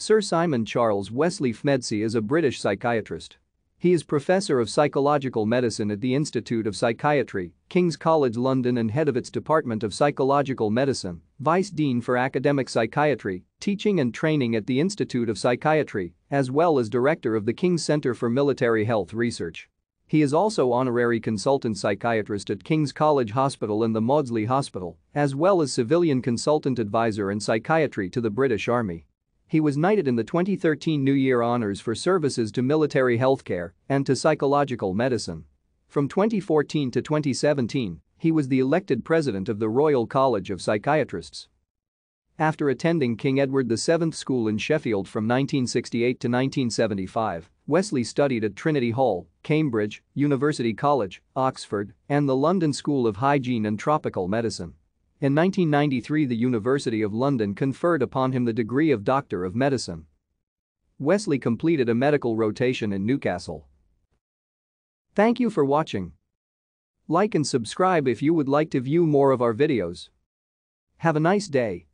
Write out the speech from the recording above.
Sir Simon Charles Wesley Fmedsey is a British psychiatrist. He is professor of psychological medicine at the Institute of Psychiatry, King's College London and head of its Department of Psychological Medicine, vice dean for academic psychiatry, teaching and training at the Institute of Psychiatry, as well as director of the King's Centre for Military Health Research. He is also honorary consultant psychiatrist at King's College Hospital and the Maudsley Hospital, as well as civilian consultant advisor in psychiatry to the British Army. He was knighted in the 2013 New Year honors for services to military healthcare and to psychological medicine. From 2014 to 2017, he was the elected president of the Royal College of Psychiatrists. After attending King Edward VII School in Sheffield from 1968 to 1975, Wesley studied at Trinity Hall, Cambridge, University College, Oxford, and the London School of Hygiene and Tropical Medicine. In 1993 the University of London conferred upon him the degree of Doctor of Medicine. Wesley completed a medical rotation in Newcastle. Thank you for watching. Like and subscribe if you would like to view more of our videos. Have a nice day.